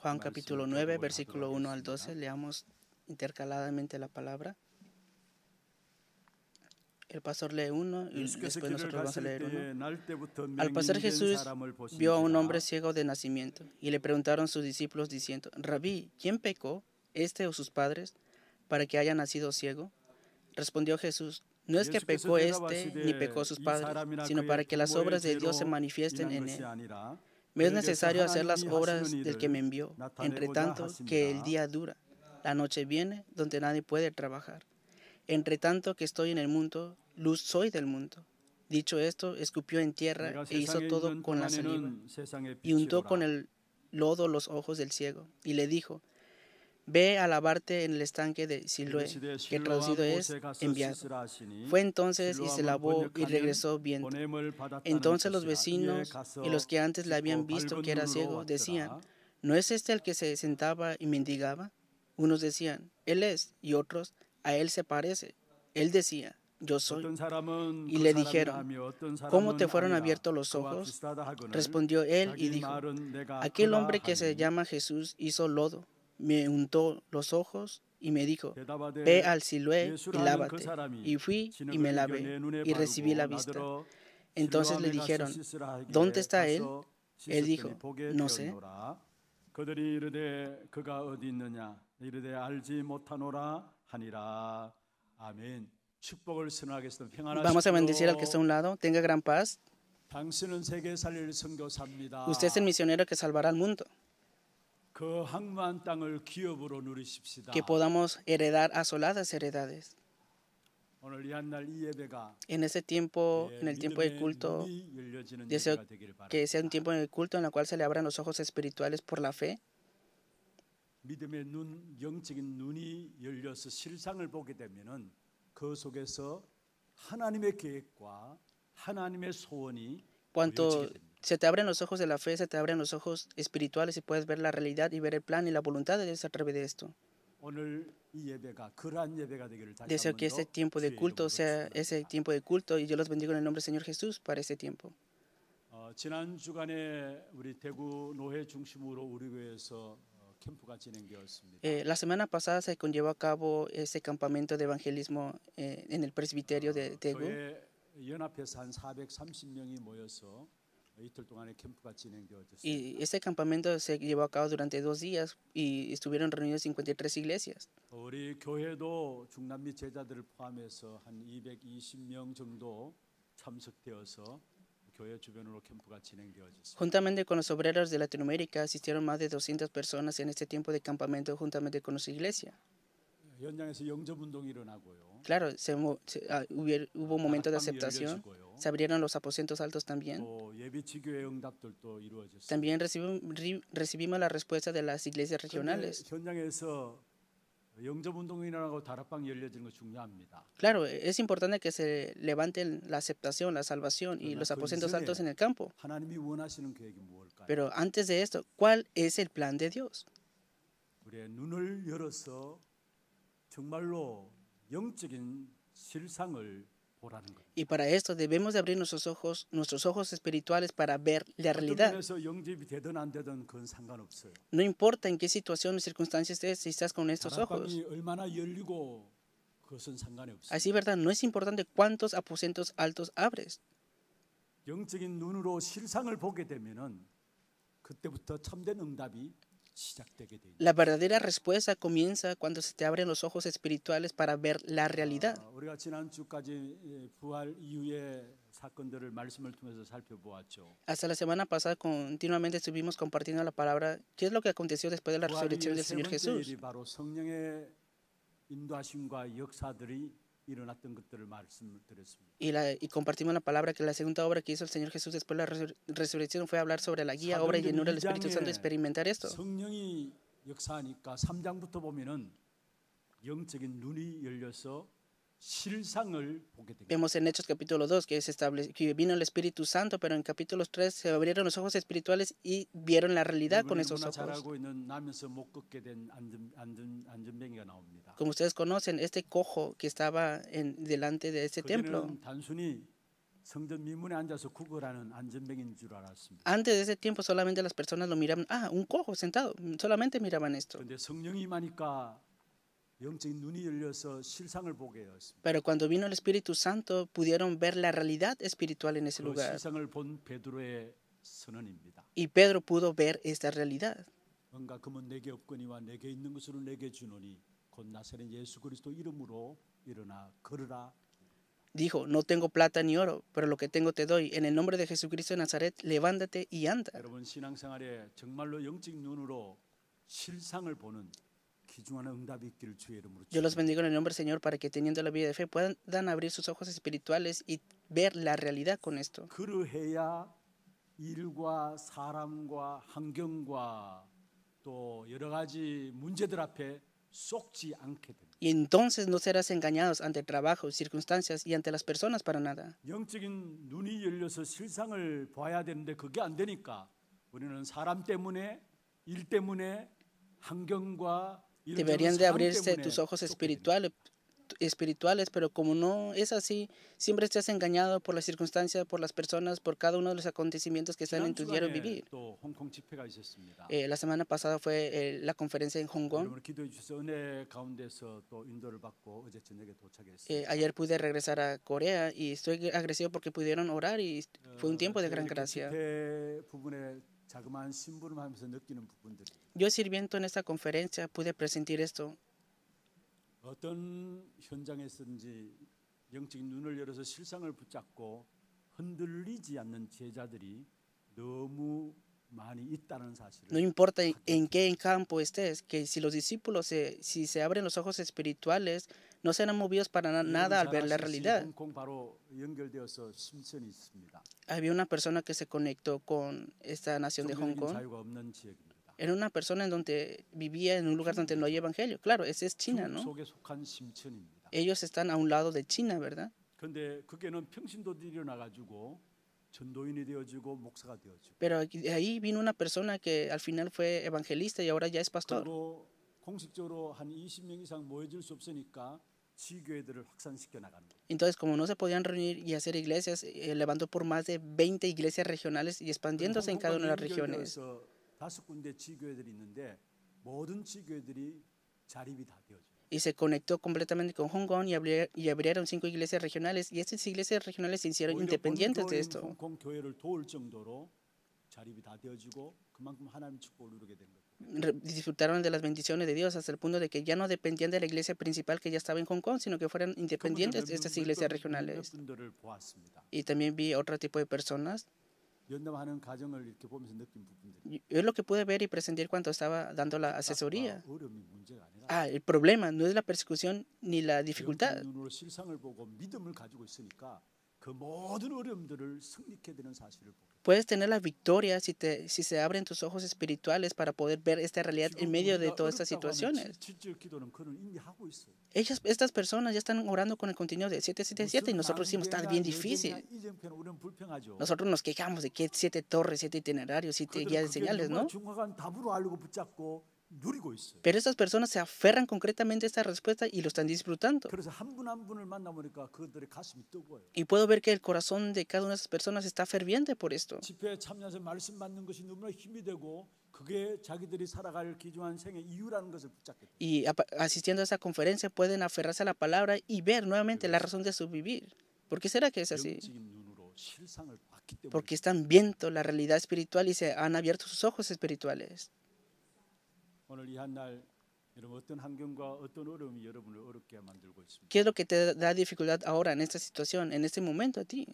Juan capítulo 9, versículo 1 al 12, leamos intercaladamente la palabra. El pastor lee uno y después nosotros vamos a leer uno. Al pasar Jesús vio a un hombre ciego de nacimiento y le preguntaron sus discípulos diciendo, Rabí, ¿quién pecó, este o sus padres, para que haya nacido ciego? Respondió Jesús, no es que pecó este ni pecó sus padres, sino para que las obras de Dios se manifiesten en él. Me es necesario hacer las obras del que me envió, entre tanto que el día dura, la noche viene donde nadie puede trabajar. Entre tanto que estoy en el mundo, luz soy del mundo. Dicho esto, escupió en tierra e hizo todo con la saliva y untó con el lodo los ojos del ciego y le dijo, Ve a lavarte en el estanque de Siloé, que traducido es enviado. Fue entonces y se lavó y regresó viendo. Entonces los vecinos y los que antes le habían visto que era ciego decían, ¿no es este el que se sentaba y mendigaba? Unos decían, Él es, y otros, a Él se parece. Él decía, yo soy. Y le dijeron, ¿cómo te fueron abiertos los ojos? Respondió él y dijo, aquel hombre que se llama Jesús hizo lodo me untó los ojos y me dijo, ve al silué y lávate. Y fui y me lavé y recibí la vista. Entonces le dijeron, ¿dónde está él? Él dijo, no sé. Vamos a bendecir al que está a un lado, tenga gran paz. Usted es el misionero que salvará al mundo que podamos heredar asoladas heredades. En ese tiempo, en el tiempo del culto, que sea un tiempo en el culto en el cual se le abran los ojos espirituales por la fe. Cuanto se te abren los ojos de la fe, se te abren los ojos espirituales y puedes ver la realidad y ver el plan y la voluntad de Dios a través de esto. Deseo que ese tiempo de culto sea ese tiempo de culto y yo los bendigo en el nombre del Señor Jesús para este tiempo. Eh, la semana pasada se conllevó a cabo ese campamento de evangelismo eh, en el presbiterio de Tegu. Y este campamento se llevó a cabo durante dos días y estuvieron reunidos 53 iglesias. Juntamente con los obreros de Latinoamérica asistieron más de 200 personas en este tiempo de campamento juntamente con su iglesia. Claro, ah, hubo, un momento de aceptación. Se abrieron los aposentos altos también. También recibimos, recibimos la respuesta de las iglesias regionales. Claro, es importante que se levanten la aceptación, la salvación y los aposentos altos en el campo. Pero antes de esto, ¿cuál es el plan de Dios? Y para esto debemos de abrir nuestros ojos, nuestros ojos espirituales para ver la realidad. No importa en qué situación o circunstancias estés, si estás con estos ojos. Así, ¿verdad? No es importante cuántos aposentos altos abres. La verdadera respuesta comienza cuando se te abren los ojos espirituales para ver la realidad. Hasta la semana pasada continuamente estuvimos compartiendo la palabra, qué es lo que aconteció después de la resurrección del Señor Jesús. Y, la, compartimos la palabra que la segunda obra que hizo el Señor Jesús después de la resurrección fue hablar sobre la guía, obra y llenura del Espíritu Santo, experimentar esto. Vemos en Hechos capítulo 2 que, es que vino el Espíritu Santo, pero en capítulo 3 se abrieron los ojos espirituales y vieron la realidad con esos ojos. Como ustedes conocen, este cojo que estaba en, delante de ese templo antes de ese tiempo solamente las personas lo miraban, ah, un cojo sentado, solamente miraban esto. Pero cuando vino el Espíritu Santo, pudieron ver la realidad espiritual en ese lugar. Y Pedro pudo ver esta realidad. Dijo, no tengo plata ni oro, pero lo que tengo te doy. En el nombre de Jesucristo de Nazaret, levántate y anda. Yo los bendigo en el nombre del Señor para que teniendo la vida de fe puedan abrir sus ojos espirituales y ver la realidad con esto. Y entonces no serás engañados ante el trabajo, circunstancias y ante las personas para nada. Deberían de abrirse tus ojos espirituales, espirituales, pero como no es así, siempre estás engañado por las circunstancias, por las personas, por cada uno de los acontecimientos que están en tu diario vivir. Eh, la semana pasada fue eh, la conferencia en Hong Kong. Eh, ayer pude regresar a Corea y estoy agradecido porque pudieron orar y fue un tiempo de gran gracia. Yo sirviendo en esta conferencia pude presentir esto. 어떤 현장에서든지 영적인 눈을 열어서 실상을 붙잡고 흔들리지 않는 제자들이 너무 No importa en qué campo estés, que si los discípulos, si se abren los ojos espirituales, no serán movidos para nada al ver la realidad. Había una persona que se conectó con esta nación de Hong Kong. Era una persona en donde vivía en un lugar donde no hay evangelio. Claro, ese es China, ¿no? Ellos están a un lado de China, ¿verdad? Pero ahí vino una persona que al final fue evangelista y ahora ya es pastor. Entonces, como no se podían reunir y hacer iglesias, eh, levantó por más de 20 iglesias regionales y expandiéndose en cada una de las regiones y se conectó completamente con Hong Kong y, abrieron cinco iglesias regionales y estas iglesias regionales se hicieron independientes de esto. disfrutaron de las bendiciones de Dios hasta el punto de que ya no dependían de la iglesia principal que ya estaba en Hong Kong, sino que fueran independientes de estas iglesias regionales. Y también vi otro tipo de personas es lo que pude ver y prescindir cuando estaba dando la asesoría. Ah, el problema no es la persecución ni la dificultad. Puedes tener la victoria si, te, si se abren tus ojos espirituales para poder ver esta realidad en medio de todas estas situaciones. Ellas, estas personas ya están orando con el continuo de 777 y nosotros decimos, está bien difícil. Nosotros nos quejamos de que siete torres, siete itinerarios, siete guías de señales, ¿no? Pero estas personas se aferran concretamente a esta respuesta y lo están disfrutando. Y puedo ver que el corazón de cada una de estas personas está ferviente por esto. Y asistiendo a esa conferencia pueden aferrarse a la palabra y ver nuevamente la razón de su vivir. ¿Por qué será que es así? Porque están viendo la realidad espiritual y se han abierto sus ojos espirituales. ¿Qué es lo que te da dificultad ahora en esta situación, en este momento a ti?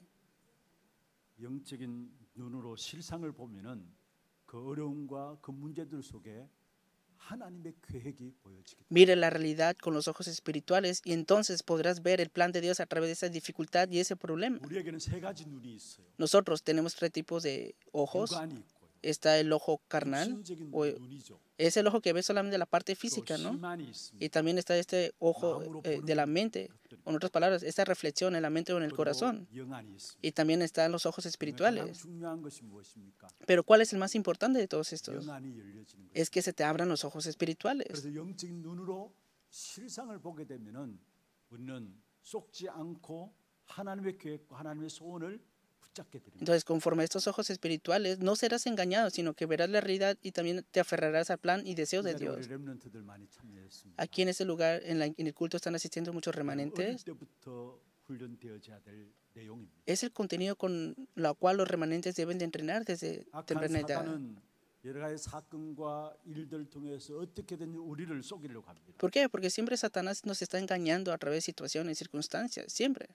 Mire la realidad con los ojos espirituales y entonces podrás ver el plan de Dios a través de esa dificultad y ese problema. Nosotros tenemos tres tipos de ojos está el ojo carnal, es el ojo que ve solamente la parte física, ¿no? Y también está este ojo eh, de la mente, en otras palabras, esta reflexión en la mente o en el corazón. Y también están los ojos espirituales. Pero ¿cuál es el más importante de todos estos? Es que se te abran los ojos espirituales. Entonces, conforme a estos ojos espirituales, no serás engañado, sino que verás la realidad y también te aferrarás al plan y deseo de Dios. Aquí en este lugar, en, en el culto, están asistiendo muchos remanentes. Es el contenido con el cual los remanentes deben de entrenar desde temprana edad. ¿Por qué? Porque siempre Satanás nos está engañando a través de situaciones, y circunstancias, siempre.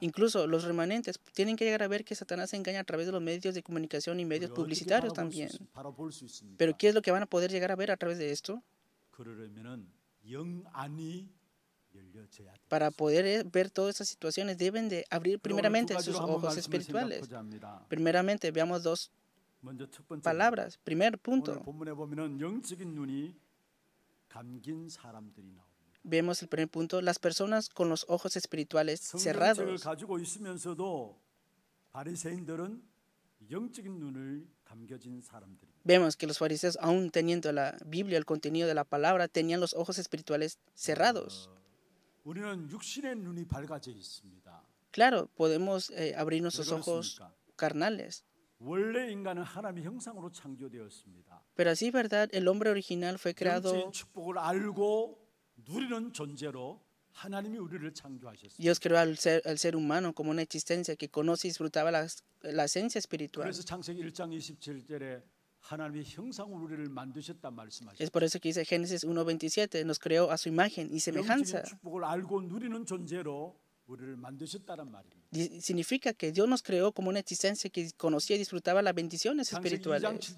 Incluso los remanentes tienen que llegar a ver que Satanás engaña a través de los medios de comunicación y medios publicitarios también. Pero ¿qué es lo que van a poder llegar a ver a través de esto? Para poder eh, ver todas esas situaciones deben de abrir primeramente sus ojos espirituales. Pues primeramente veamos dos palabras. Primer punto. Vemos el primer punto, las personas con los ojos espirituales cerrados. Vemos que los fariseos, aún teniendo la Biblia, el contenido de la palabra, tenían los ojos espirituales cerrados. Claro, podemos abrirnos eh, abrir nuestros ojos carnales. Pero así, ¿verdad? El hombre original fue creado. Dios creó al ser, humano como una existencia que conoce y disfrutaba la esencia espiritual. Es por eso que dice Génesis 1.27, nos creó a su imagen y semejanza. Significa que Dios nos creó como una existencia que conocía y disfrutaba las bendiciones espirituales.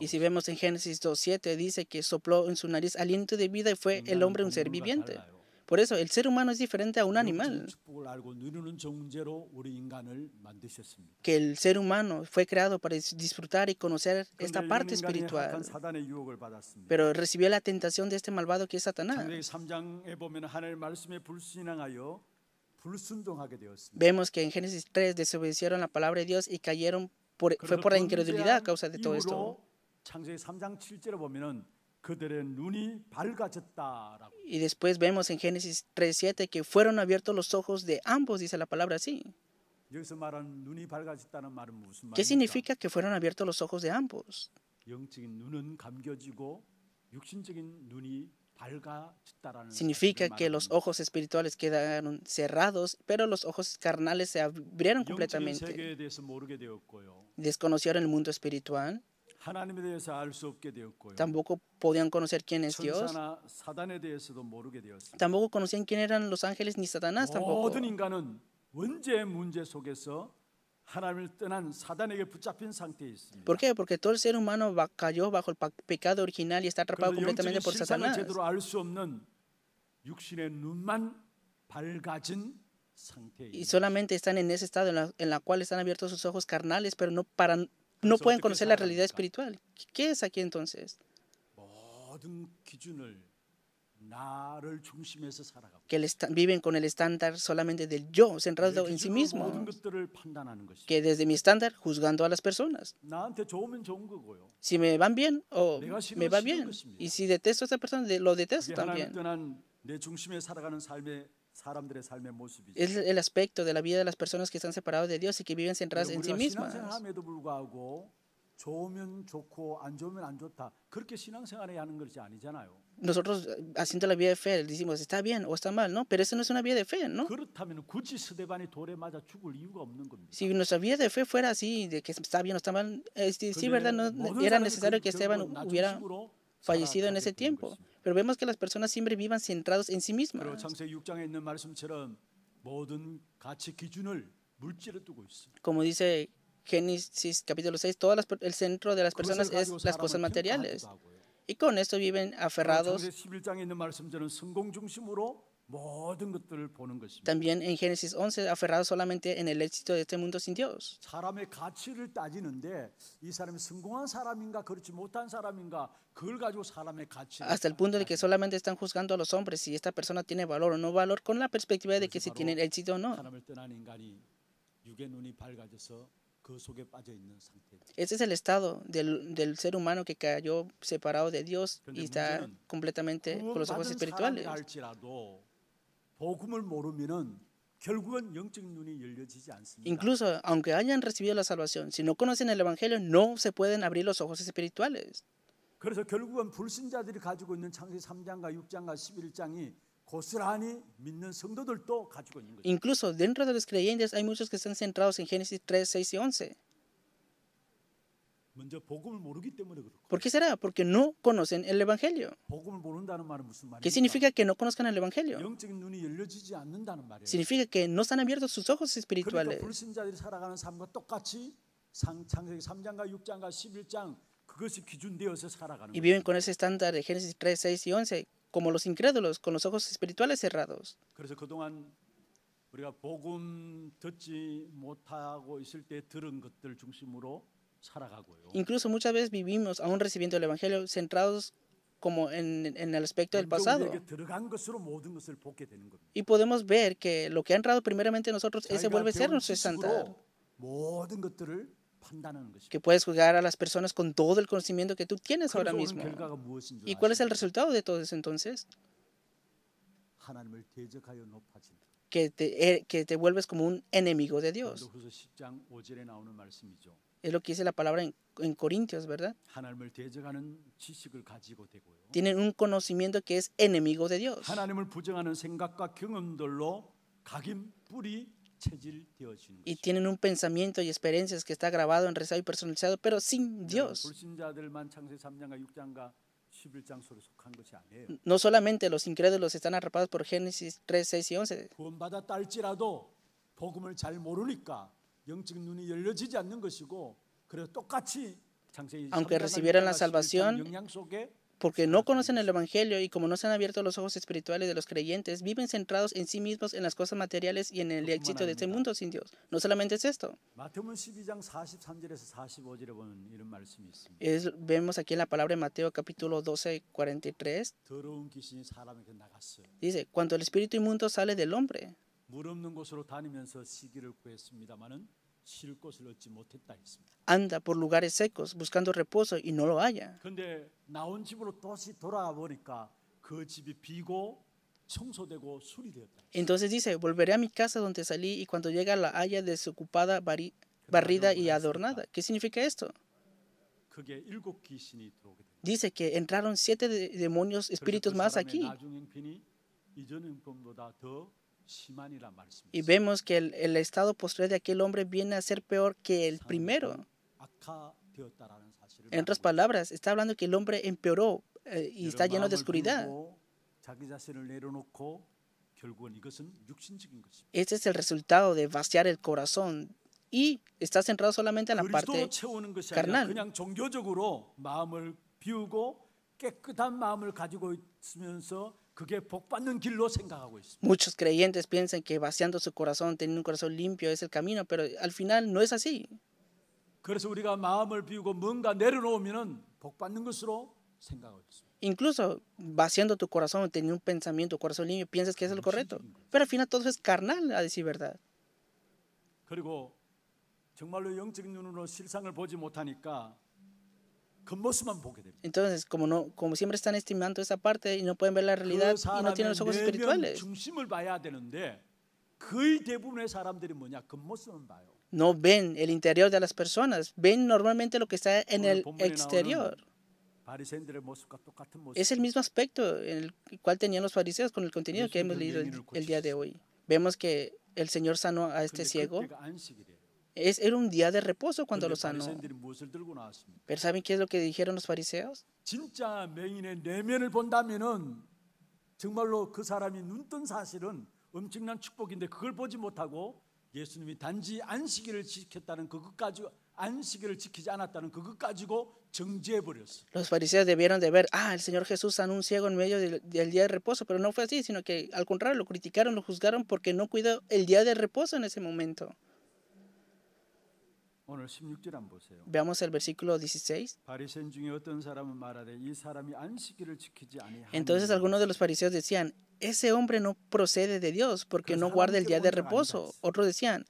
Y si vemos en Génesis 2.7, dice que sopló en su nariz aliento de vida y fue el hombre un ser viviente. Por eso el ser humano es diferente a un animal. Que el ser humano fue creado para disfrutar y conocer esta parte espiritual. Pero recibió la tentación de este malvado que es Satanás. Vemos que en Génesis 3 desobedecieron la palabra de Dios y cayeron fue por la incredulidad a causa de todo esto. Y después vemos en Génesis 3.7 que fueron abiertos los ojos de ambos, dice la palabra así. ¿Qué significa que fueron abiertos los ojos de ambos? Significa que los ojos espirituales quedaron cerrados, pero los ojos carnales se abrieron completamente. Desconocieron el mundo espiritual. Tampoco podían conocer quién es Dios. Tampoco conocían quién eran los ángeles ni Satanás tampoco. ¿Por qué? Porque todo el ser humano cayó bajo el pecado original y está atrapado completamente por Satanás. Y solamente están en ese estado en el cual están abiertos sus ojos carnales, pero no, para, no pueden conocer la realidad espiritual. ¿Qué es aquí entonces? que viven con el estándar solamente del yo, centrado en sí mismo, que desde mi estándar juzgando a las personas. Si me van bien, o me va bien. Y si detesto a esta persona, lo detesto también. Es el aspecto de la vida de las personas que están separadas de Dios y que viven centradas en sí mismas. Nosotros eh, haciendo la vida de fe decimos está bien o está mal, ¿no? Pero eso no es una vida de fe, ¿no? Si nuestra vida de fe fuera así, de que está bien o está mal, eh, sí, verdad, no era necesario que Esteban hubiera fallecido en ese tiempo. Pues. Pero vemos que las personas siempre vivan centrados en sí mismas. Como dice Génesis capítulo 6, todas el centro de las personas es las cosas materiales. Ah, y con esto viven aferrados también en Génesis 11, aferrado solamente en el éxito de este mundo sin Dios. Hasta el punto de que solamente están juzgando a los hombres si esta persona tiene valor o no valor con la perspectiva de que si tiene éxito o no. ese es el estado del, del, ser humano que cayó separado de Dios y está completamente con los ojos espirituales. Incluso aunque hayan recibido la salvación, si no conocen el Evangelio, no se pueden abrir los ojos espirituales. Incluso dentro de los creyentes hay muchos que están centrados en Génesis 3, 6 y 11. ¿Por qué será? Porque no conocen el Evangelio. ¿Qué significa que no conozcan el Evangelio? Significa que no están abiertos sus ojos espirituales. Y viven con ese estándar de Génesis 3, 6 y 11, como los incrédulos, con los ojos espirituales cerrados. Incluso muchas veces vivimos aún recibiendo el Evangelio centrados como en, el aspecto del pasado. Y podemos ver que lo que ha entrado primeramente en nosotros, ese vuelve a ser nuestro estándar. Que puedes juzgar a las personas con todo el conocimiento que tú tienes ahora mismo. ¿Y cuál es el resultado de todo eso entonces? Que eh, que te vuelves como un enemigo de Dios. Es lo que dice la palabra en, Corintios, ¿verdad? Tienen un conocimiento que es enemigo de Dios. Y tienen un pensamiento y experiencias que está grabado, en rezado y personalizado, pero sin Dios. No solamente los incrédulos están atrapados por Génesis 3, 6 y 11 aunque recibieran la salvación, porque no conocen el Evangelio y como no se han abierto los ojos espirituales de los creyentes, viven centrados en sí mismos, en las cosas materiales y en el éxito de este mundo sin Dios. No solamente es esto. vemos aquí en la palabra de Mateo capítulo 12, 43. Dice, cuando el espíritu inmundo sale del hombre, Anda por lugares secos buscando reposo y no lo halla. Entonces dice, volveré a mi casa donde salí y cuando llega la haya desocupada, barrida y adornada. ¿Qué significa esto? Dice que entraron siete demonios, espíritus más aquí. Y vemos que el, estado posterior de aquel hombre viene a ser peor que el primero. En otras palabras, está hablando que el hombre empeoró eh, y está lleno de oscuridad. Este es el resultado de vaciar el corazón y está centrado solamente en la parte carnal. Muchos creyentes piensan que vaciando su corazón, teniendo un corazón limpio es el camino, pero al final no es así. Incluso vaciando tu corazón, teniendo un pensamiento, corazón limpio, piensas que es lo correcto. Pero al final todo es carnal, a decir verdad. Entonces, como, no, como siempre están estimando esa parte y no pueden ver la realidad y no tienen los ojos espirituales. No ven el interior de las personas, ven normalmente lo que está en el exterior. Es el mismo aspecto en el cual tenían los fariseos con el contenido que hemos leído el, el día de hoy. Vemos que el Señor sanó a este ciego, era un día de reposo cuando lo sanó. Pero ¿saben qué es lo que dijeron los fariseos? Los fariseos debieron de ver, ah, el Señor Jesús sanó un ciego en medio del día de reposo, pero no fue así, sino que al contrario lo criticaron, lo juzgaron porque no cuidó el día de reposo en ese momento. Veamos el versículo 16. Entonces algunos de los fariseos decían, ese hombre no procede de Dios porque pues no guarda el día de reposo. Otros decían,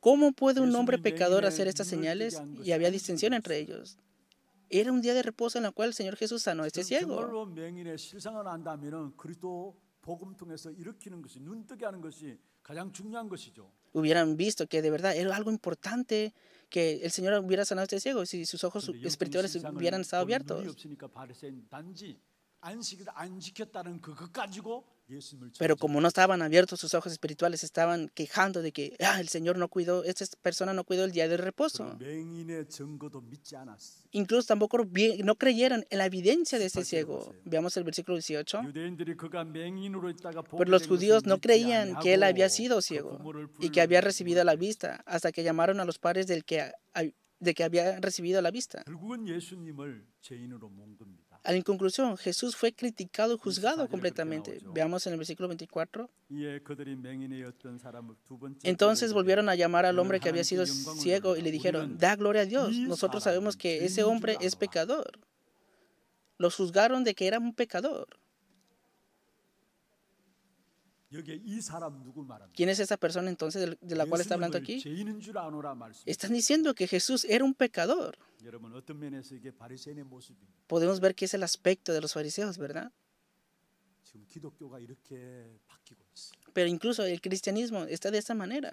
¿cómo puede un hombre pecador hacer estas señales? Y había distensión entre ellos. Era un día de reposo en el cual el Señor Jesús sanó a este, este ciego. Hubieran visto que de verdad era algo importante que el Señor hubiera sanado a este ciego si sus ojos espirituales hubieran estado abiertos. Pero como no estaban abiertos sus ojos espirituales, estaban quejando de que ah, el Señor no cuidó, esta persona no cuidó el día del reposo. Incluso tampoco no creyeron en la evidencia de ese ciego. Veamos el versículo 18. Pero los judíos no creían que él había sido ciego y que había recibido la vista hasta que llamaron a los padres del que, de que había recibido la vista. En conclusión, Jesús fue criticado y juzgado completamente. Veamos en el versículo 24. Entonces volvieron a llamar al hombre que había sido ciego y le dijeron, da gloria a Dios. Nosotros sabemos que ese hombre es pecador. Los juzgaron de que era un pecador. ¿Quién es esa persona entonces de la cual está hablando aquí? Están diciendo que Jesús era un pecador. Podemos ver que es el aspecto de los fariseos, ¿verdad? Pero incluso el cristianismo está de esta manera.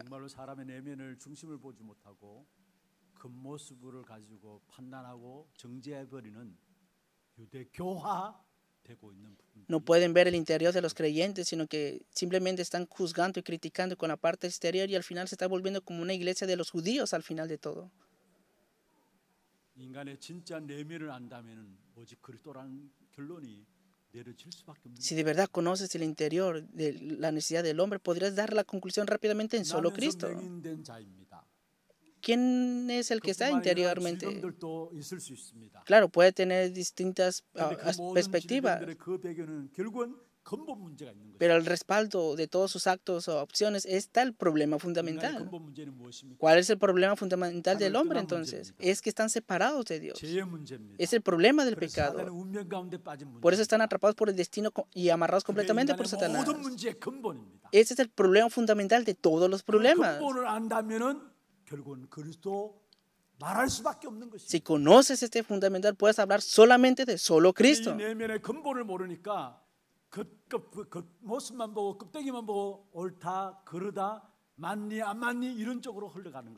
No pueden ver el interior de los creyentes, sino que simplemente están juzgando y criticando con la parte exterior y al final se está volviendo como una iglesia de los judíos al final de todo. Si de verdad conoces el interior de la necesidad del hombre, podrías dar la conclusión rápidamente en solo Cristo. ¿Quién es el que está interiormente? Claro, puede tener distintas ah, perspectivas. Pero el respaldo de todos sus actos o opciones está el problema fundamental. ¿Cuál es el problema fundamental del hombre entonces? Es que están separados de Dios. Es el problema del pecado. Por eso están atrapados por el destino y amarrados completamente por Satanás. Ese es el problema fundamental de todos los problemas. Si conoces este fundamental, puedes hablar solamente de solo Cristo.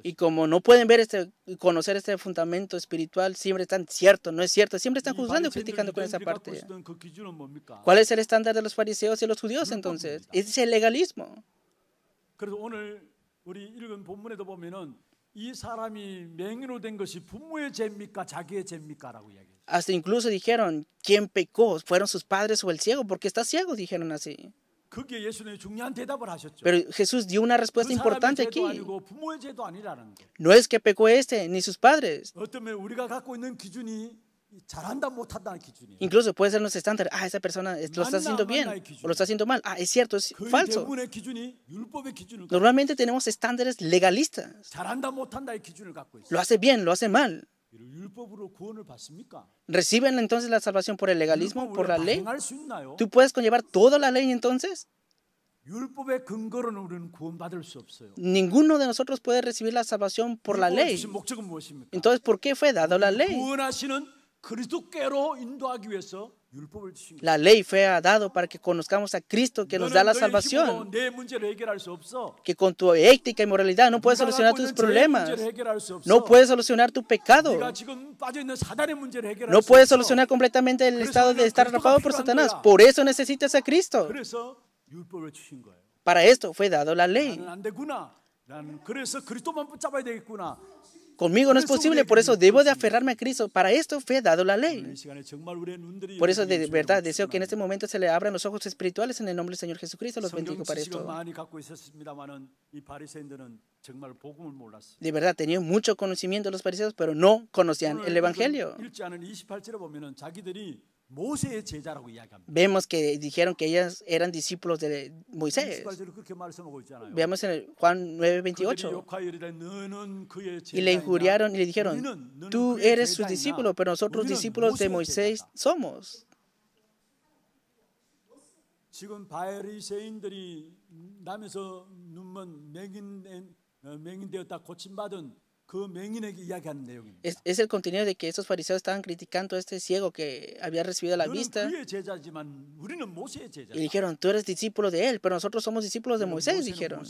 Y como no pueden ver este, conocer este fundamento espiritual, siempre están cierto, no es cierto, siempre están juzgando y criticando con esa parte. ¿Cuál es el estándar de los fariseos y los judíos entonces? Es el legalismo. Hasta incluso dijeron, ¿quién pecó? ¿Fueron sus padres o el ciego? Porque está ciego, dijeron así. Pero Jesús dio una respuesta importante aquí. No es que pecó este ni sus padres. Incluso puede ser los estándares Ah, esa persona lo está haciendo bien o lo está haciendo mal. Ah, es cierto, es falso. Normalmente tenemos estándares legalistas. Lo hace bien, lo hace mal. ¿Reciben entonces la salvación por el legalismo, por la ley? ¿Tú puedes conllevar toda la ley entonces? Ninguno de nosotros puede recibir la salvación por la ley. Entonces, ¿por qué fue dado la ley? La ley fue dado para que conozcamos a Cristo que nos da la salvación. Que con tu ética y moralidad no puedes solucionar tus problemas. No puedes solucionar tu pecado. No puedes solucionar completamente el estado de estar atrapado por Satanás. Por eso necesitas a Cristo. Para esto fue dado la ley. Conmigo no es posible, por eso debo de aferrarme a Cristo. Para esto fue dado la ley. Por eso de verdad deseo que en este momento se le abran los ojos espirituales en el nombre del Señor Jesucristo. Los bendigo para esto. De verdad, tenían mucho conocimiento los fariseos, pero no conocían el Evangelio. Vemos que dijeron que ellas eran discípulos de Moisés. Veamos en el Juan 9:28. Y le injuriaron y le dijeron, tú eres su discípulo, pero nosotros discípulos de Moisés somos. Es, el contenido de que estos fariseos estaban criticando a este ciego que había recibido la vista. Y dijeron, tú eres discípulo de él, pero nosotros somos discípulos de Moisés, dijeron.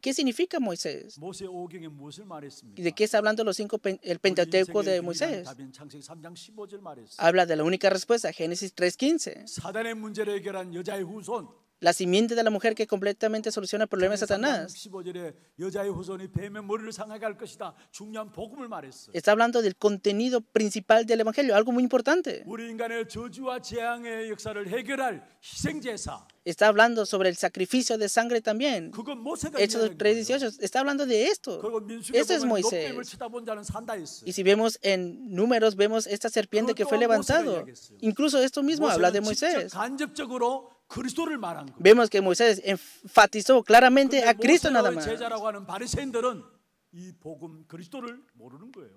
¿Qué significa Moisés? ¿Y de qué está hablando los cinco el Pentateuco de Moisés? Habla de la única respuesta, Génesis 3.15 la simiente de la mujer que completamente soluciona el problema de Satanás. Está hablando del contenido principal del Evangelio, algo muy importante. Está hablando sobre el sacrificio de sangre también. Hechos 3.18 está hablando de esto. Esto es Moisés. Y si vemos en números, vemos esta serpiente que fue levantado. Incluso esto mismo habla de Moisés. Vemos que Moisés enfatizó claramente a Cristo nada más.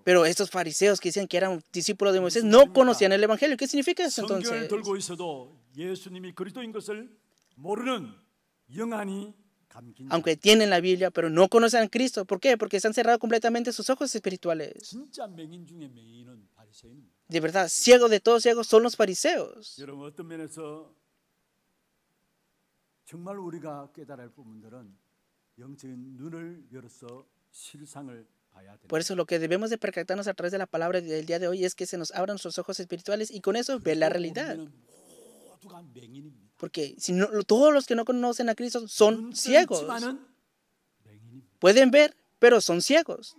Pero estos fariseos que dicen que eran discípulos de Moisés no conocían el Evangelio. ¿Qué significa eso entonces? Aunque tienen la Biblia, pero no conocen a Cristo. ¿Por qué? Porque han cerrado completamente sus ojos espirituales. De verdad, ciegos de todos ciegos son los fariseos. Por eso lo que debemos de percatarnos a través de la palabra del día de hoy es que se nos abran nuestros ojos espirituales y con eso ver la realidad. Porque si no, todos los que no conocen a Cristo son ciegos. Pueden ver, pero son ciegos.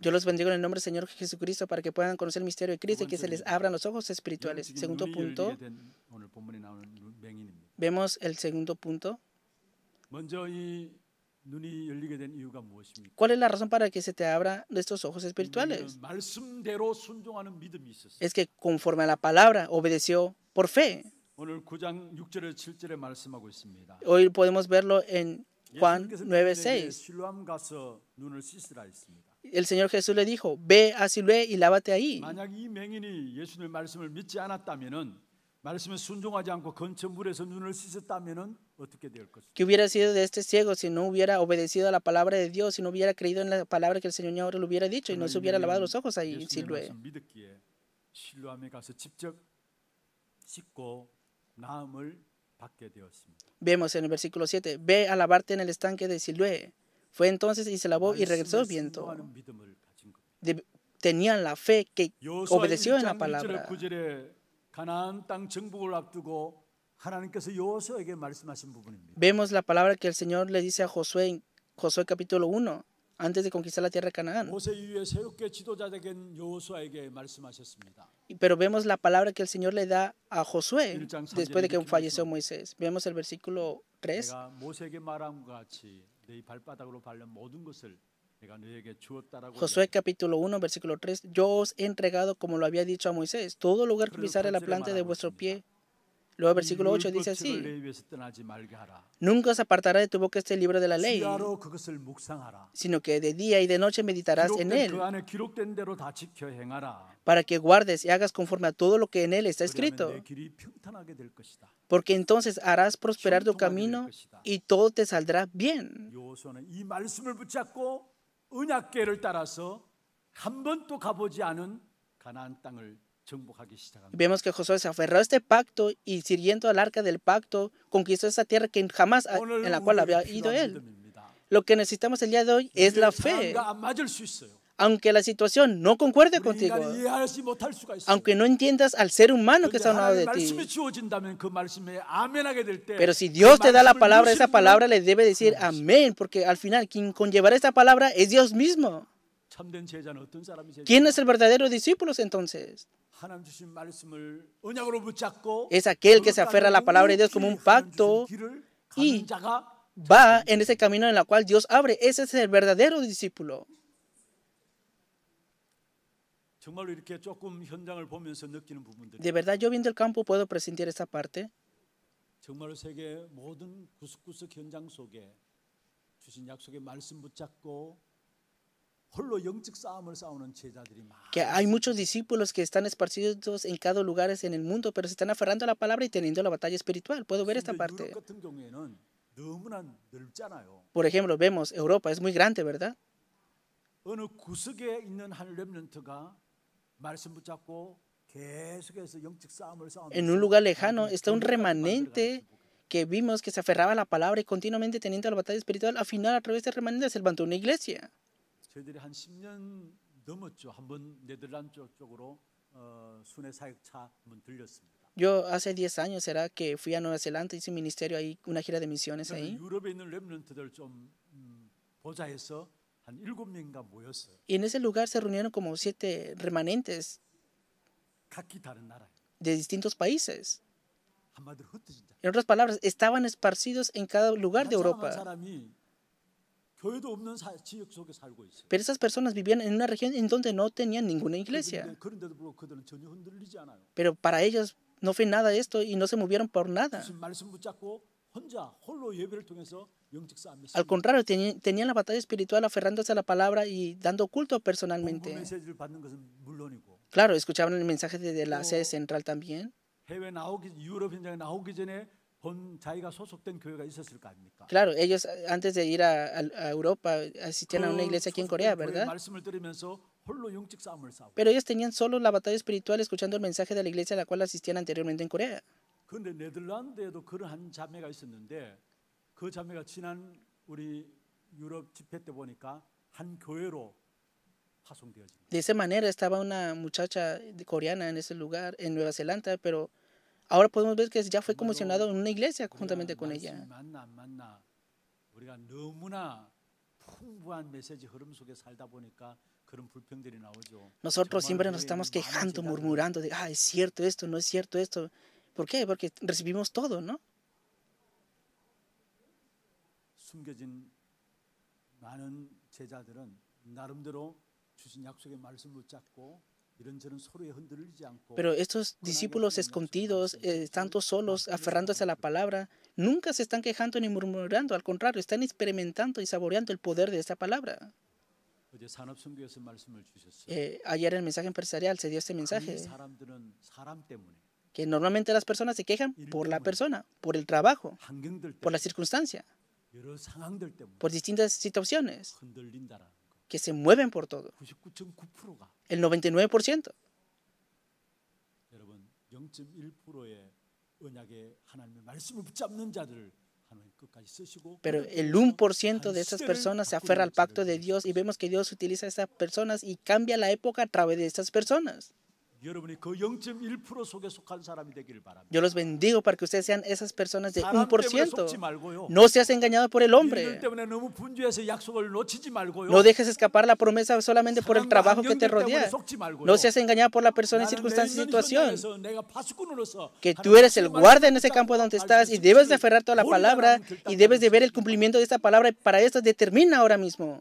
Yo los bendigo en el nombre del Señor Jesucristo para que puedan conocer el misterio de Cristo y que se les abran los ojos espirituales. Segundo punto, vemos el segundo punto. ¿Cuál es la razón para que se te abran estos ojos espirituales? Es que conforme a la palabra obedeció por fe. Hoy podemos verlo en Juan 9:6 el Señor Jesús le dijo, ve a Siloé y lávate ahí. ¿Qué hubiera sido de este ciego si no hubiera obedecido a la palabra de Dios, si no hubiera creído en la palabra que el Señor le hubiera dicho y no se hubiera lavado los ojos ahí en Vemos en el versículo 7, ve a lavarte en el estanque de Siloé. Fue entonces y se lavó y regresó viento. tenían la fe que obedeció en la palabra. Vemos la palabra que el Señor le dice a Josué en Josué capítulo 1, antes de conquistar la tierra de Canaán. Pero vemos la palabra que el Señor le da a Josué después de que falleció Moisés. Vemos el versículo 3. Josué capítulo 1 versículo 3 Yo os he entregado como lo había dicho a Moisés todo lugar que pisare la planta de vuestro pie Luego versículo 8 dice así, nunca se apartará de tu boca este libro de la ley, sino que de día y de noche meditarás en él, para que guardes y hagas conforme a todo lo que en él está escrito, porque entonces harás prosperar tu camino y todo te saldrá bien. Vemos que Josué se aferró a este pacto y siguiendo al arca del pacto conquistó esa tierra que jamás en la cual había ido él. Lo que necesitamos el día de hoy es la fe. Aunque la situación no concuerde contigo, aunque no entiendas al ser humano que está un lado de ti, pero si Dios te da la palabra, esa palabra le debe decir amén, porque al final quien conllevará esta palabra es Dios mismo. ¿Quién es el verdadero discípulo entonces? Es aquel que se aferra a la palabra de Dios como un pacto y va en ese camino en el cual Dios abre. Ese es el verdadero discípulo. De verdad, yo viendo el campo puedo presentir esta parte que hay muchos discípulos que están esparcidos en cada lugar en el mundo, pero se están aferrando a la palabra y teniendo la batalla espiritual. Puedo ver esta parte. Por ejemplo, vemos Europa es muy grande, ¿verdad? En un lugar lejano está un remanente que vimos que se aferraba a la palabra y continuamente teniendo la batalla espiritual. Al final, a través de remanente se levantó una iglesia. Yo hace 10 años será que fui a Nueva Zelanda, hice ministerio ahí, una gira de misiones ahí. Y en ese lugar se reunieron como siete remanentes de distintos países. En otras palabras, estaban esparcidos en cada lugar de Europa. Pero esas personas vivían en una región en donde no tenían ninguna iglesia. Pero para ellos no fue nada esto y no se movieron por nada. Al contrario, tenían la batalla espiritual aferrándose a la palabra y dando culto personalmente. Claro, escuchaban el mensaje de la sede central también. Claro, ellos eh, antes de ir a, Europa eh, asistían a una iglesia aquí en Corea, ¿verdad? Pero ellos tenían solo la batalla espiritual escuchando el mensaje de la iglesia a la cual asistían anteriormente en Corea. De esa manera estaba una muchacha coreana en ese lugar, en Nueva Zelanda, pero Ahora podemos ver que ya fue comisionado en una iglesia juntamente con ella. Nosotros siempre nos estamos quejando, murmurando de, ah, es cierto esto, no es cierto esto. ¿Por qué? Porque recibimos todo, ¿no? Pero estos discípulos escondidos, eh, estando solos, aferrándose a la palabra, nunca se están quejando ni murmurando, al contrario, están experimentando y saboreando el poder de esta palabra. Eh, ayer en el mensaje empresarial se dio este mensaje, que normalmente las personas se quejan por la persona, por el trabajo, por la circunstancia, por distintas situaciones que se mueven por todo. Pues el 99%. Pero el 1% de esas personas se aferra al pacto de Dios y vemos que Dios utiliza a esas personas y cambia la época a través de esas personas. Yo los bendigo para que ustedes sean esas personas de un por ciento. No seas engañado por el hombre. No dejes escapar la promesa solamente por el trabajo que te rodea. No seas engañado por la persona, circunstancia y situación. Que tú eres el guarda en ese campo donde estás y debes de aferrarte a la palabra y debes de ver el cumplimiento de esta palabra para esto determina ahora mismo.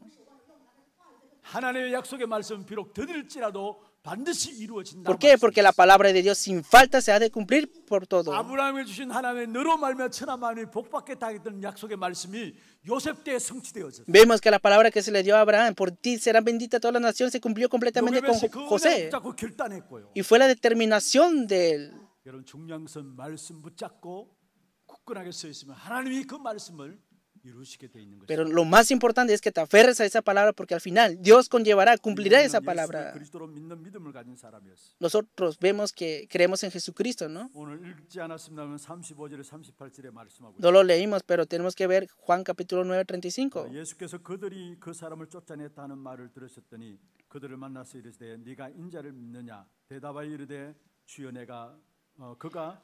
¿Por qué? Porque la palabra de Dios sin falta se ha de cumplir por todo. Vemos que la palabra que se le dio a Abraham, por ti será bendita toda la nación se cumplió completamente con José. Y fue la determinación de él. 중량선 말씀 붙잡고 굳건하게 서 pero lo más importante es que te aferres a esa palabra porque al final Dios conllevará, cumplirá esa palabra. Nosotros vemos que creemos en Jesucristo, ¿no? No lo leímos, pero tenemos que ver Juan capítulo 9, 35.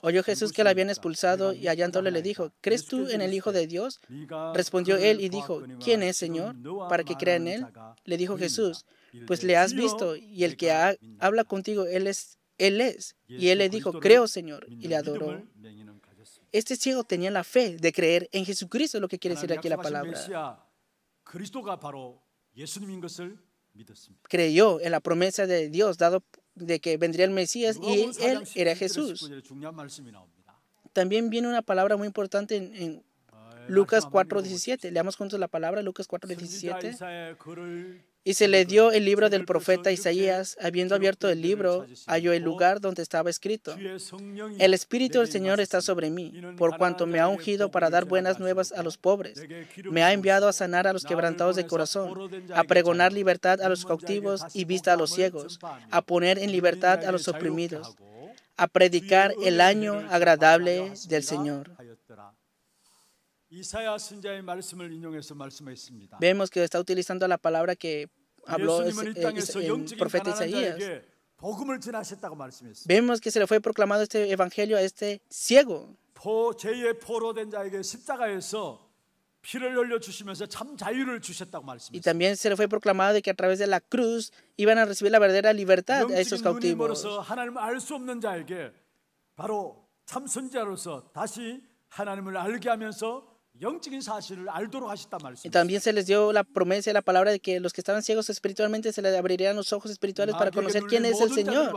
Oyó Jesús que la habían expulsado y hallándole le dijo, ¿crees tú en el Hijo de Dios? Respondió él y dijo, ¿quién es, Señor? Para que crea en él. Le dijo Jesús, pues le has visto y el que habla contigo, él es, él es. Y él le dijo, creo, Señor, y le adoró. Este ciego tenía la fe de creer en Jesucristo, lo que quiere decir aquí la palabra. Creyó en la promesa de Dios dado por de que vendría el Mesías y él era Jesús. También viene una palabra muy importante en, Lucas 4.17. Leamos juntos la palabra Lucas 4.17. Y se le dio el libro del profeta Isaías. Habiendo abierto el libro, halló el lugar donde estaba escrito. El Espíritu del Señor está sobre mí, por cuanto me ha ungido para dar buenas nuevas a los pobres. Me ha enviado a sanar a los quebrantados de corazón, a pregonar libertad a los cautivos y vista a los ciegos, a poner en libertad a los oprimidos, a predicar el año agradable del Señor. Vemos que está utilizando la palabra que habló eh, el profeta Isaías. Vemos que se le fue proclamado este evangelio a este ciego. Y también se le fue proclamado de que a través de la cruz iban a recibir la verdadera libertad a esos cautivos. Y también se les dio la promesa y la palabra de que los que estaban ciegos espiritualmente se les abrirían los ojos espirituales para conocer quién es el Señor.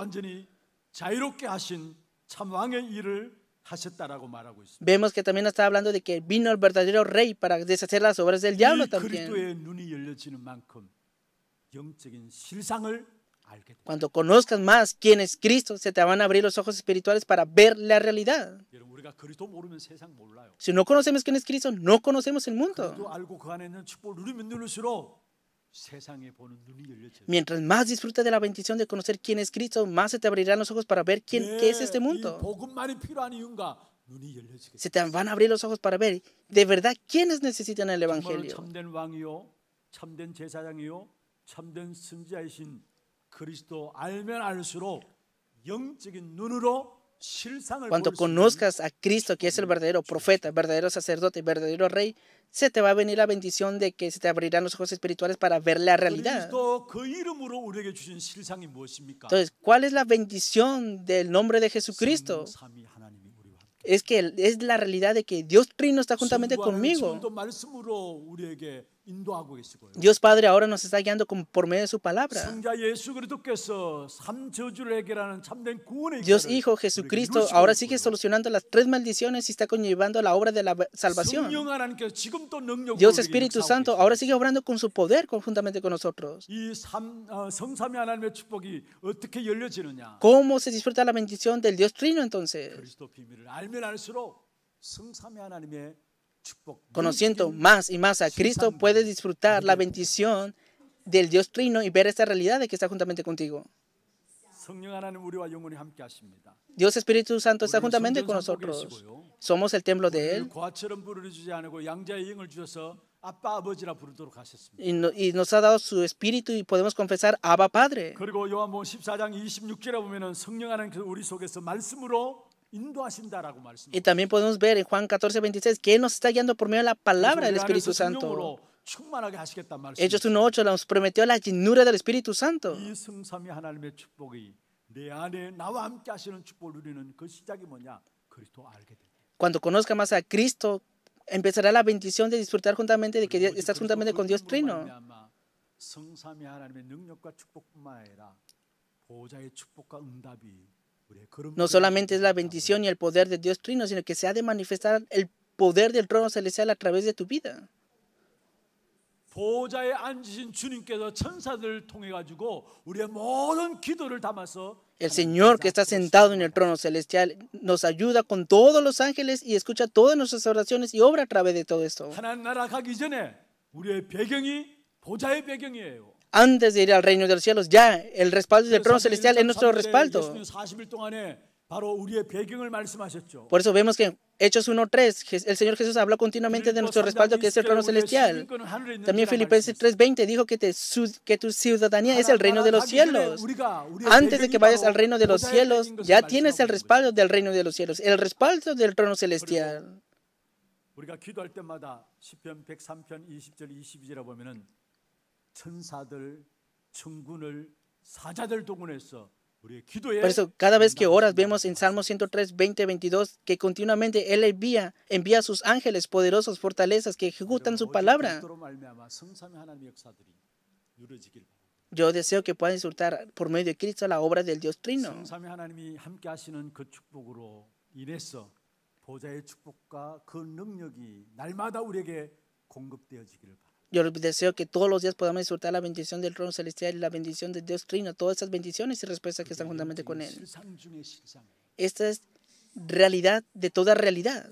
Vemos que también está hablando de que vino el verdadero rey para deshacer las obras del diablo también. Cuando conozcas más quién es Cristo, se te van a abrir los ojos espirituales para ver la realidad. Si no conocemos quién es Cristo, no conocemos el mundo. Mientras más disfrutas de la bendición de conocer quién es Cristo, más se te abrirán los ojos para ver quién qué es este mundo. Se te van a abrir los ojos para ver de verdad quiénes necesitan el Evangelio. Cuando conozcas a Cristo, que es el verdadero profeta, verdadero sacerdote, verdadero rey, se te va a venir la bendición de que se te abrirán los ojos espirituales para ver la realidad. Entonces, ¿cuál es la bendición del nombre de Jesucristo? Es que es la realidad de que Dios Trino está juntamente conmigo. Dios Padre ahora nos está guiando por medio de su palabra. Dios Hijo Jesucristo ahora sigue solucionando las tres maldiciones y está conllevando la obra de la salvación. Dios Espíritu Santo ahora sigue obrando con su poder conjuntamente con nosotros. ¿Cómo se disfruta la bendición del Dios Trino entonces? Conociendo más y más a Cristo, puedes disfrutar la bendición del Dios Trino y ver esta realidad de que está juntamente contigo. Dios Espíritu Santo está juntamente con nosotros. Somos el templo de Él. Y, nos ha dado su espíritu y podemos confesar Abba Padre. Y también podemos ver en Juan 14, 26 que Él nos está guiando por medio de la palabra del Espíritu Santo. Hechos 1.8 nos prometió la llenura del Espíritu Santo. Cuando conozca más a Cristo, empezará la bendición de disfrutar juntamente de que estás juntamente con Dios Trino. No solamente es la bendición y el poder de Dios Trino, sino que se ha de manifestar el poder del trono celestial a través de tu vida. El Señor que está sentado en el trono celestial nos ayuda con todos los ángeles y escucha todas nuestras oraciones y obra a través de todo esto antes de ir al reino de los cielos. Ya, el respaldo del trono celestial es nuestro respaldo. Por eso vemos que Hechos 1.3, el Señor Jesús habló continuamente de nuestro respaldo que es el trono celestial. También Filipenses 3.20 dijo que, que tu ciudadanía es el reino de los cielos. Antes de que vayas al reino de los cielos, ya tienes el respaldo del reino de los cielos, el respaldo del trono celestial. Por eso cada vez que oras vemos en Salmo 103, 20, 22 que continuamente Él envía, envía a sus ángeles poderosos, fortalezas que ejecutan su palabra. Yo deseo que puedan disfrutar por medio de Cristo la obra del Dios Trino. Yo deseo que todos los días podamos disfrutar la bendición del trono celestial y la bendición de Dios Trino, todas esas bendiciones y respuestas que están juntamente con Él. Esta es realidad de toda realidad.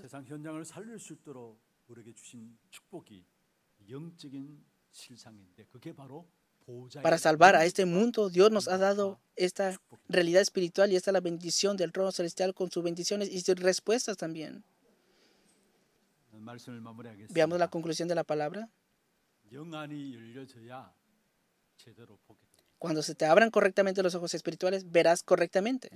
Para salvar a este mundo, Dios nos ha dado esta realidad espiritual y esta es la bendición del trono celestial con sus bendiciones y sus respuestas también. Veamos la conclusión de la palabra. Cuando se te abran correctamente los ojos espirituales, verás correctamente.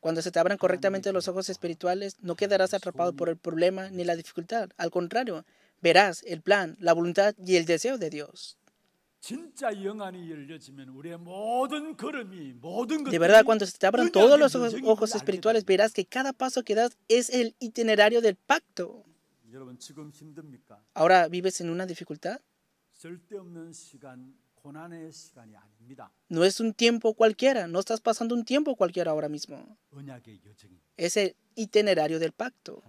Cuando se te abran correctamente los ojos espirituales, no quedarás atrapado por el problema ni la dificultad. Al contrario, verás el plan, la voluntad y el deseo de Dios. De verdad, cuando se te abran todos los ojos, espirituales, verás que cada paso que das es el itinerario del pacto. Ahora vives en una dificultad. No es un tiempo cualquiera, no estás pasando un tiempo cualquiera ahora mismo. Es el itinerario del pacto.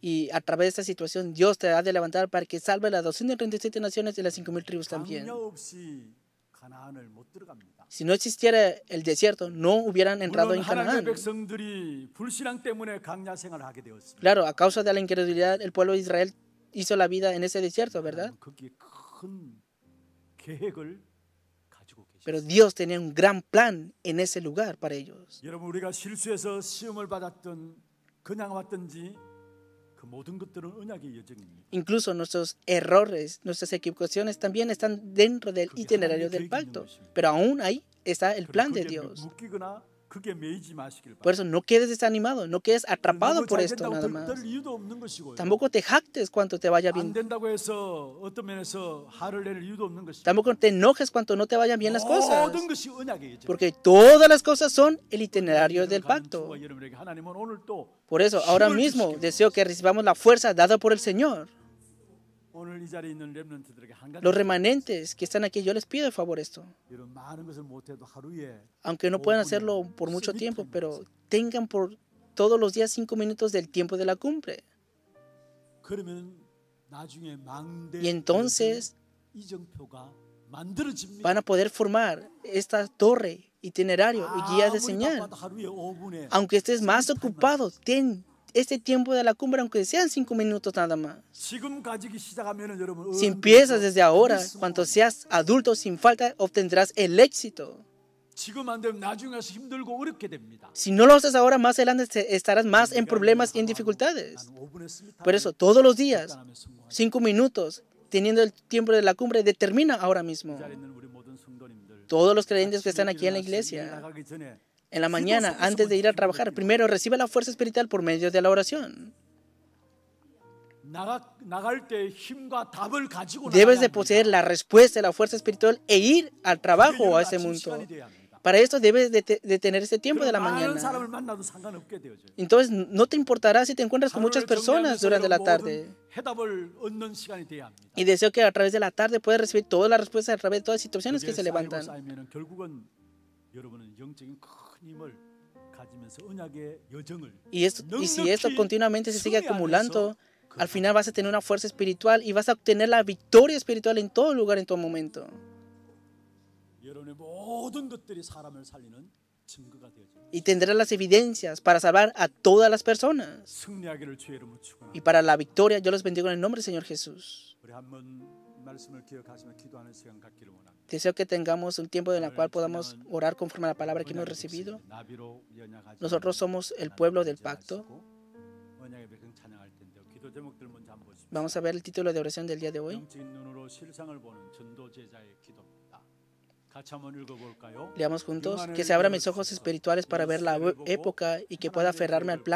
Y a través de esta situación, Dios te ha de levantar para que salve las 237 naciones y las 5.000 tribus también. Si no existiera el desierto, no hubieran entrado en Canaán. Claro, a causa de la incredulidad, el pueblo de Israel hizo la vida en ese desierto, ¿verdad? Pero Dios tenía un gran plan en ese lugar para ellos. Incluso nuestros errores, nuestras equivocaciones también están dentro del itinerario del pacto, pero aún ahí está el plan de Dios. Por eso no quedes desanimado, no quedes atrapado por esto nada más. Tampoco te jactes cuando te vaya bien. Tampoco te enojes cuando no te vayan bien las cosas. Porque todas las cosas son el itinerario del pacto. Por eso ahora mismo deseo que recibamos la fuerza dada por el Señor los remanentes que están aquí, yo les pido de favor esto. Aunque no puedan hacerlo por mucho tiempo, pero tengan por todos los días cinco minutos del tiempo de la cumbre. Y entonces van a poder formar esta torre, itinerario y guías de señal. Aunque estés más ocupado, ten este tiempo de la cumbre, aunque sean cinco minutos nada más. Si empiezas desde ahora, cuando seas adulto sin falta, obtendrás el éxito. Si no lo haces ahora, más adelante estarás más en problemas y en dificultades. Por eso, todos los días, cinco minutos, teniendo el tiempo de la cumbre, determina ahora mismo. Todos los creyentes que están aquí en la iglesia, en la mañana, antes de ir a trabajar, primero recibe la fuerza espiritual por medio de la oración. Debes de poseer la respuesta, de la fuerza espiritual e ir al trabajo o a ese mundo. Para esto debes de, tener ese tiempo de la mañana. Entonces no te importará si te encuentras con muchas personas durante la tarde. Y deseo que a través de la tarde puedas recibir todas las respuestas a través de todas las situaciones que se levantan. Y, esto, y si esto continuamente se sigue acumulando, al final vas a tener una fuerza espiritual y vas a obtener la victoria espiritual en todo lugar, en todo momento. Y tendrás las evidencias para salvar a todas las personas. Y para la victoria, yo los bendigo en el nombre del Señor Jesús. Deseo que tengamos un tiempo en el cual podamos orar conforme a la palabra que hemos recibido. Nosotros somos el pueblo del pacto. Vamos a ver el título de oración del día de hoy. Leamos juntos, que se abran mis ojos espirituales para ver la época y que pueda aferrarme al plan.